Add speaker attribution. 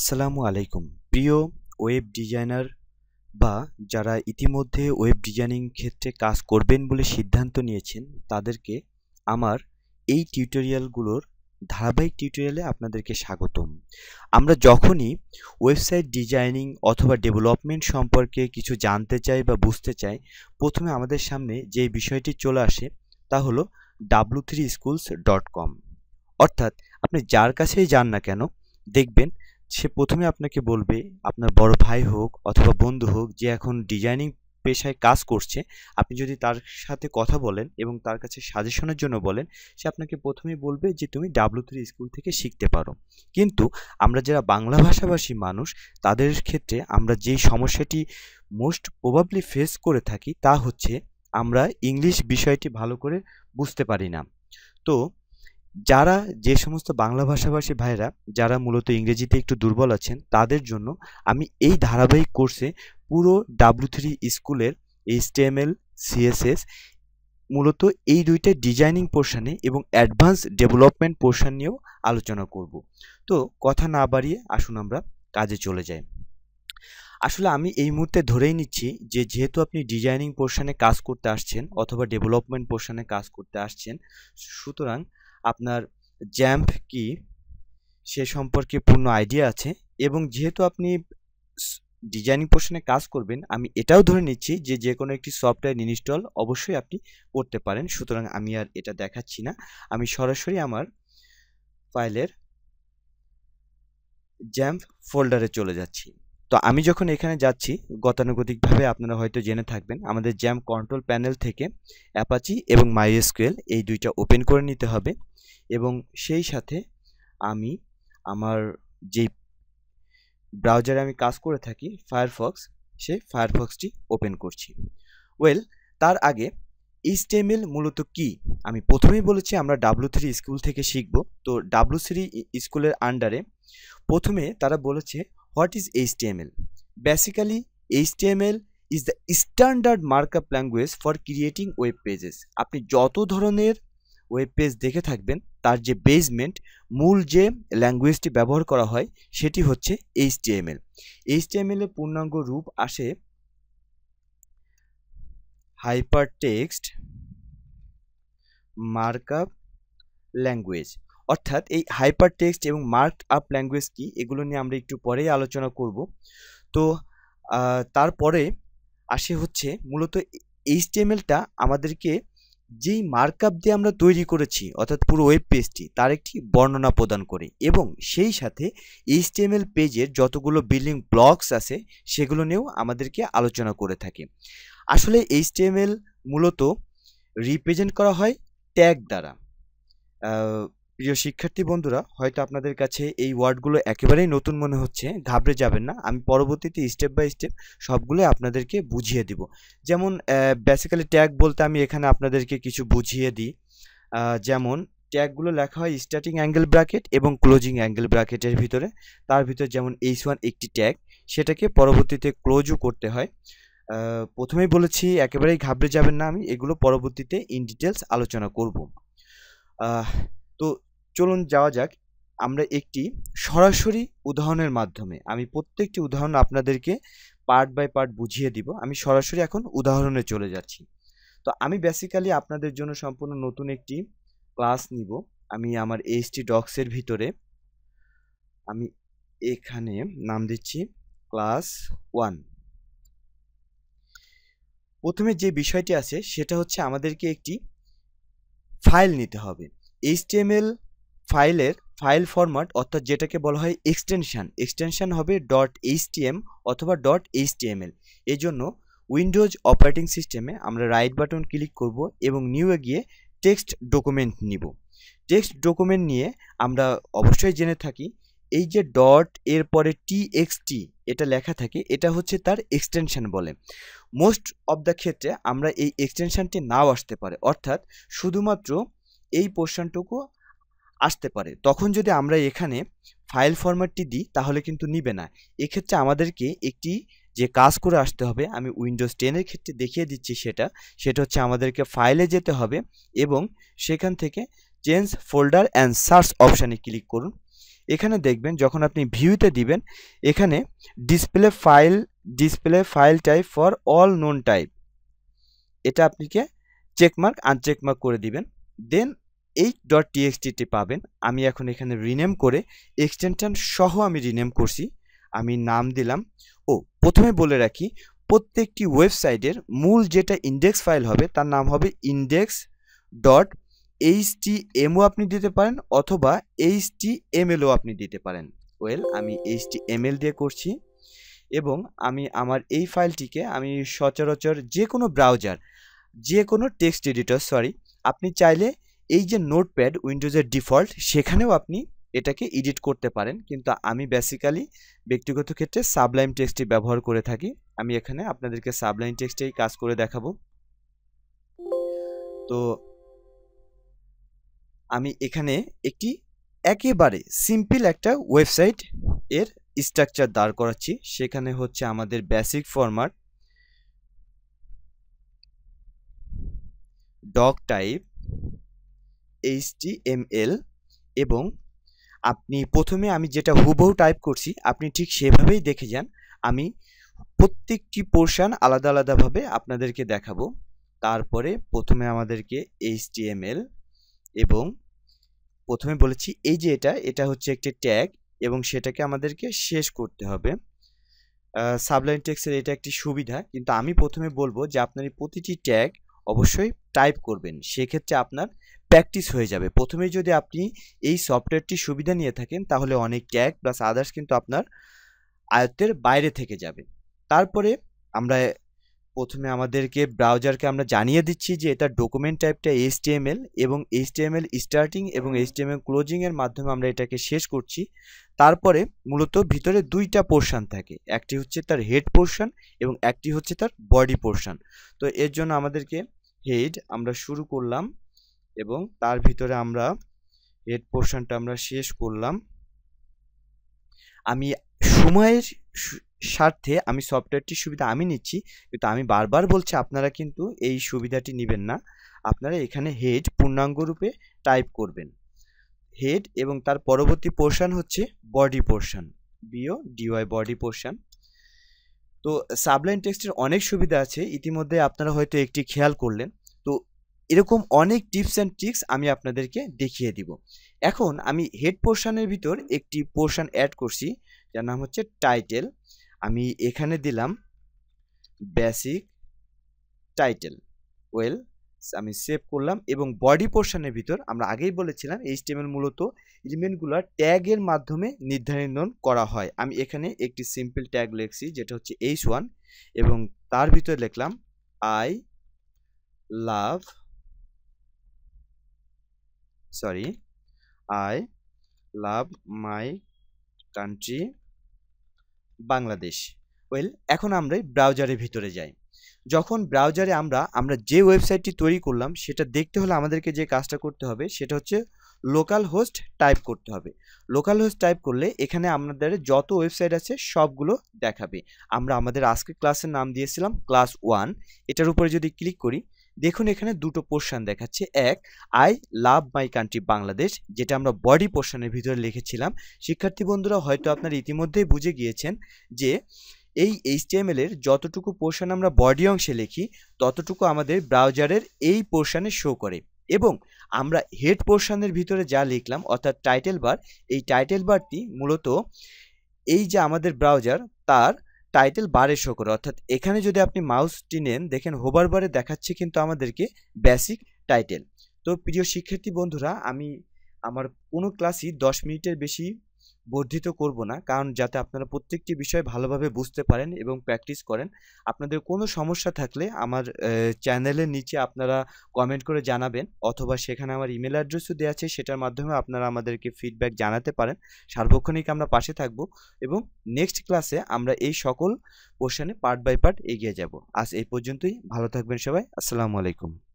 Speaker 1: আসসালামু আলাইকুম প্রিয় ওয়েব ডিজাইনার বা যারা ইতিমধ্যে ওয়েব ডিজাইনিং ক্ষেত্রে কাজ করবেন বলে সিদ্ধান্ত নিয়েছেন তাদেরকে আমার এই টিউটোরিয়ালগুলোর ধারাবাহিক টিউটোরিয়ালে আপনাদেরকে স্বাগতম আমরা যখনই ওয়েবসাইট ডিজাইনিং অথবা ডেভেলপমেন্ট সম্পর্কে কিছু জানতে চাই বা বুঝতে চাই প্রথমে আমাদের সামনে যে বিষয়টি চলে আসে তা হলো W three schools dot com অর্থাৎ আপনি যার কাছেই যান না কেন দেখবেন সে প্রথমে আপনাকে বলবে আপনার বড় ভাই হোক অথবা বন্ধু হোক যে এখন ডিজাইনিং পেশায় কাজ করছে আপনি যদি তার সাথে কথা বলেন এবং তার কাছে সাজেশনের জন্য বলেন সে আপনাকে প্রথমে বলবে যে তুমি ডাব্লু থ্রি স্কুল থেকে শিখতে পারো কিন্তু আমরা যারা বাংলা ভাষাভাষী মানুষ তাদের ক্ষেত্রে আমরা যেই সমস্যাটি মোস্ট প্রবাবলি ফেস করে থাকি তা হচ্ছে আমরা ইংলিশ বিষয়টি ভালো করে বুঝতে পারি না তো যারা যে সমস্ত বাংলা ভাষাভাষী ভাইরা যারা মূলত ইংরেজিতে একটু দুর্বল আছেন তাদের জন্য আমি এই ধারাবাহিক কোর্সে পুরো ডাব্লু থ্রি স্কুলের এইচটিএমএল সিএসএস মূলত এই দুইটা ডিজাইনিং পোর্শানে এবং অ্যাডভান্স ডেভেলপমেন্ট পোর্শান নিয়েও আলোচনা করব তো কথা না বাড়িয়ে আসুন আমরা কাজে চলে যাই আসলে আমি এই মুহূর্তে ধরেই নিচ্ছি যে যেহেতু আপনি ডিজাইনিং পোর্শানে কাজ করতে আসছেন অথবা ডেভেলপমেন্ট পোর্শানে কাজ করতে আসছেন সুতরাং আপনার জ্যাম্প কি সে সম্পর্কে পূর্ণ আইডিয়া আছে এবং যেহেতু আপনি ডিজাইনিং পোর্শনে কাজ করবেন আমি এটাও ধরে নিচ্ছি যে যে কোনো একটি সফটওয়্যার ইনস্টল অবশ্যই আপনি করতে পারেন সুতরাং আমি আর এটা দেখাচ্ছি না আমি সরাসরি আমার ফাইলের জ্যাম্প ফোল্ডারে চলে যাচ্ছি তো আমি যখন এখানে যাচ্ছি গতানুগতিকভাবে আপনারা হয়তো জেনে থাকবেন আমাদের জ্যাম কন্ট্রোল প্যানেল থেকে অ্যাপাচি এবং মাইএসকুয়েল এই দুইটা ওপেন করে নিতে হবে এবং সেই সাথে আমি আমার যেই ব্রাউজারে আমি কাজ করে থাকি ফায়ারফক্স সে ফায়ারফক্সটি ওপেন করছি ওয়েল তার আগে ইস্টেমেল মূলত কি আমি প্রথমেই বলেছি আমরা ডাব্লু থ্রি স্কুল থেকে শিখব তো ডাব্লু থ্রি স্কুলের আন্ডারে প্রথমে তারা বলেছে what is HTML basically HTML is the standard markup language for creating web pages আপনি যত ধরনের ওয়েব পেজ দেখে থাকবেন তার যে বেজমেন্ট মূল যে ল্যাঙ্গুয়েজটি ব্যবহার করা হয় সেটি হচ্ছে টি এম এর পূর্ণাঙ্গ রূপ আসে hyper text markup language অর্থাৎ এই হাইপার টেক্সট এবং মার্ক আপ ল্যাঙ্গুয়েজ কি এগুলো নিয়ে আমরা একটু পরেই আলোচনা করব তো তারপরে আসে হচ্ছে মূলত এইচটিএমএলটা আমাদেরকে যেই মার্কআপ দিয়ে আমরা তৈরি করেছি অর্থাৎ পুরো ওয়েব পেজটি তার একটি বর্ণনা প্রদান করে এবং সেই সাথে এইচটিএমএল পেজের যতগুলো বিল্ডিং ব্লকস আছে সেগুলো নিয়েও আমাদেরকে আলোচনা করে থাকে আসলে এইচটিএমএল মূলত রিপ্রেজেন্ট করা হয় ট্যাগ দ্বারা প্রিয় শিক্ষার্থী বন্ধুরা হয়তো আপনাদের কাছে এই ওয়ার্ডগুলো একেবারেই নতুন মনে হচ্ছে ঘাবড়ে যাবেন না আমি পরবর্তীতে স্টেপ বাই স্টেপ সবগুলো আপনাদেরকে বুঝিয়ে দিব যেমন বেসিক্যালি ট্যাগ বলতে আমি এখানে আপনাদেরকে কিছু বুঝিয়ে দিই যেমন ট্যাগগুলো লেখা হয় স্টার্টিং অ্যাঙ্গেল ব্র্যাকেট এবং ক্লোজিং অ্যাঙ্গেল ব্র্যাকেটের ভিতরে তার ভিতরে যেমন এইচ ওয়ান একটি ট্যাগ সেটাকে পরবর্তীতে ক্লোজও করতে হয় প্রথমেই বলেছি একেবারেই ঘাবড়ে যাবেন না আমি এগুলো পরবর্তীতে ইন ডিটেলস আলোচনা করব তো চলুন যাওয়া যাক আমরা একটি সরাসরি উদাহরণের মাধ্যমে আমি প্রত্যেকটি উদাহরণ আপনাদেরকে পার্ট বাই পার্ট বুঝিয়ে দিব আমি সরাসরি এখন উদাহরণে চলে যাচ্ছি তো আমি বেসিক্যালি আপনাদের জন্য সম্পূর্ণ নতুন একটি ক্লাস নিব আমি আমার এইচটি ডক্সের ভিতরে আমি এখানে নাম দিচ্ছি ক্লাস ওয়ান প্রথমে যে বিষয়টি আছে সেটা হচ্ছে আমাদেরকে একটি ফাইল নিতে হবে এইচটিএমএল ফাইলের ফাইল ফরম্যাট অর্থাৎ যেটাকে বলা হয় এক্সটেনশান এক্সটেনশান হবে ডট এইচটিএম অথবা ডট এইচটিএমএল এই জন্য উইন্ডোজ অপারেটিং সিস্টেমে আমরা রাইট বাটন ক্লিক করব এবং নিউয়ে গিয়ে টেক্সট ডকুমেন্ট নিব টেক্সট ডকুমেন্ট নিয়ে আমরা অবশ্যই জেনে থাকি এই যে ডট এর পরে টিএক্সটি এটা লেখা থাকে এটা হচ্ছে তার এক্সটেনশান বলে মোস্ট অব দ্য ক্ষেত্রে আমরা এই এক্সটেনশানটি নাও আসতে পারে অর্থাৎ শুধুমাত্র এই পোর্শনটুকু আসতে পারে তখন যদি আমরা এখানে ফাইল ফরম্যাটটি দিই তাহলে কিন্তু নিবে না এক্ষেত্রে আমাদেরকে একটি যে কাজ করে আসতে হবে আমি উইন্ডোজ টেনের ক্ষেত্রে দেখিয়ে দিচ্ছি সেটা সেটা হচ্ছে আমাদেরকে ফাইলে যেতে হবে এবং সেখান থেকে চেঞ্জ ফোল্ডার অ্যান্ড সার্চ অপশানে ক্লিক করুন এখানে দেখবেন যখন আপনি ভিউতে দিবেন এখানে display file display file type for all known type এটা আপনিকে চেকমার্ক আনচেকমার্ক করে দিবেন দেন এই ডট টিএক্সটিটি পাবেন আমি এখন এখানে রিনেম করে এক্সটেনশন সহ আমি রিনেম করছি আমি নাম দিলাম ও প্রথমে বলে রাখি প্রত্যেকটি ওয়েবসাইটের মূল যেটা ইন্ডেক্স ফাইল হবে তার নাম হবে index dot H T M আপনি দিতে পারেন অথবা এইচ টি এমএলও আপনি দিতে পারেন ওয়েল আমি এইচ টি এমএল দিয়ে করছি এবং আমি আমার এই ফাইলটিকে আমি সচরাচর যে কোনো ব্রাউজার যে কোনো টেক্সট এডিটর সরি আপনি চাইলে এই যে নোটপ্যাড উইন্ডোজের ডিফল্ট সেখানেও আপনি এটাকে এডিট করতে পারেন কিন্তু আমি বেসিক্যালি ব্যক্তিগত ক্ষেত্রে সাবলাইম টেক্সটটি ব্যবহার করে থাকি আমি এখানে আপনাদেরকে সাবলাইম টেক্সটেই কাজ করে দেখাবো তো আমি এখানে একটি একেবারে সিম্পল একটা ওয়েবসাইট এর স্ট্রাকচার দাঁড় করাচ্ছি সেখানে হচ্ছে আমাদের basic format doc type HTML এবং আপনি প্রথমে আমি যেটা হুবহু টাইপ করছি আপনি ঠিক সেভাবেই দেখে যান আমি প্রত্যেকটি পোর্শান আলাদা আলাদাভাবে আপনাদেরকে দেখাবো তারপরে প্রথমে আমাদেরকে এইচটিএমএল এবং প্রথমে বলেছি এই যে এটা এটা হচ্ছে একটি ট্যাগ এবং সেটাকে আমাদেরকে শেষ করতে হবে সাবলাইন টেক্সের এটা একটি সুবিধা কিন্তু আমি প্রথমে বলবো যে আপনার প্রতিটি ট্যাগ অবশ্যই টাইপ করবেন সেক্ষেত্রে আপনার প্র্যাকটিস হয়ে যাবে প্রথমেই যদি আপনি এই সফটওয়্যারটির সুবিধা নিয়ে থাকেন তাহলে অনেক ট্যাগ প্লাস আদার্স কিন্তু আপনার আয়ত্তের বাইরে থেকে যাবে তারপরে আমরা প্রথমে আমাদেরকে ব্রাউজারকে আমরা জানিয়ে দিচ্ছি যে এটা ডকুমেন্ট টাইপটা এইচটিএমএল এবং এইচটিএমএল স্টার্টিং এবং এল ক্লোজিংয়ের মাধ্যমে আমরা এটাকে শেষ করছি তারপরে মূলত ভিতরে দুইটা পোর্শান থাকে একটি হচ্ছে তার হেড পোর্শান এবং একটি হচ্ছে তার বডি পোর্শান তো এর জন্য আমাদেরকে হেড আমরা শুরু করলাম এবং তার ভিতরে আমরা এর পোর্শনটা আমরা শেষ করলাম আমি সময়ের স্বার্থে আমি সফটওয়্যারটির সুবিধা আমি নিচ্ছি কিন্তু আমি বারবার বলছি আপনারা কিন্তু এই সুবিধাটি নেবেন না আপনারা এখানে হেড পূর্ণাঙ্গরূপে টাইপ করবেন হেড এবং তার পরবর্তী পোর্শান হচ্ছে body portion B O D Y body portion তো সাবলাইন টেক্সটের অনেক সুবিধা আছে ইতিমধ্যে আপনারা হয়তো একটি খেয়াল করলেন এরকম অনেক টিপস অ্যান্ড ট্রিক্স আমি আপনাদেরকে দেখিয়ে দিব এখন আমি হেড পোর্শানের ভিতর একটি পোর্শন অ্যাড করছি যার নাম হচ্ছে টাইটেল আমি এখানে দিলাম বেসিক টাইটেল ওয়েল আমি সেভ করলাম এবং বডি পোর্শানের ভিতর আমরা আগেই বলেছিলাম এই স্টেমের মূলত এলিমেন্টগুলো ট্যাগের মাধ্যমে নির্ধারণ করা হয় আমি এখানে একটি সিম্পল ট্যাগ লিখছি যেটা হচ্ছে এইচ ওয়ান এবং তার ভিতরে লিখলাম I love sorry I love my country Bangladesh well এখন আমরা ব্রাউজারের ভিতরে যাই যখন ব্রাউজারে আমরা আমরা যে ওয়েবসাইটটি তৈরি করলাম সেটা দেখতে হলে আমাদেরকে যে কাজটা করতে হবে সেটা হচ্ছে লোকাল হোস্ট টাইপ করতে হবে লোকাল হোস্ট টাইপ করলে এখানে আমাদের যত ওয়েবসাইট আছে সবগুলো দেখাবে আমরা আমাদের আজকের ক্লাসের নাম দিয়েছিলাম ক্লাস ওয়ান এটার উপরে যদি ক্লিক করি দেখুন এখানে দুটো পোর্শন দেখাচ্ছে এক I love my country Bangladesh যেটা আমরা বডি পোর্শনের ভিতরে লিখেছিলাম শিক্ষার্থী বন্ধুরা হয়তো আপনারা ইতিমধ্যেই বুঝে গিয়েছেন যে এই এইচটিএমএল এর যতটুকু পোর্শন আমরা বডি অংশে লিখি ততটুকু আমাদের ব্রাউজারের এই পোর্শনে শো করে এবং আমরা হেড পোর্শনের ভিতরে যা লিখলাম অর্থাৎ টাইটেল বার এই টাইটেল বারটি মূলত এই যে আমাদের ব্রাউজার তার টাইটেল বারে শো করে অর্থাৎ এখানে যদি আপনি মাউস নেন দেখেন হোবার বারে দেখাচ্ছে কিন্তু আমাদেরকে বেসিক টাইটেল তো প্রিয় শিক্ষার্থী বন্ধুরা আমি আমার কোনো ক্লাসই দশ মিনিটের বেশি বর্ধিত করব না কারণ যাতে আপনারা প্রত্যেকটি বিষয় ভালোভাবে বুঝতে পারেন এবং প্র্যাকটিস করেন আপনাদের কোনো সমস্যা থাকলে আমার চ্যানেলের নিচে আপনারা কমেন্ট করে জানাবেন অথবা সেখানে আমার ইমেল অ্যাড্রেসও দেওয়া আছে সেটার মাধ্যমে আপনারা আমাদেরকে ফিডব্যাক জানাতে পারেন সার্বক্ষণিক আমরা পাশে থাকব এবং নেক্সট ক্লাসে আমরা এই সকল কোশ্চানে পার্ট বাই পার্ট এগিয়ে যাব আজ এই পর্যন্তই ভালো থাকবেন সবাই আসসালামু আলাইকুম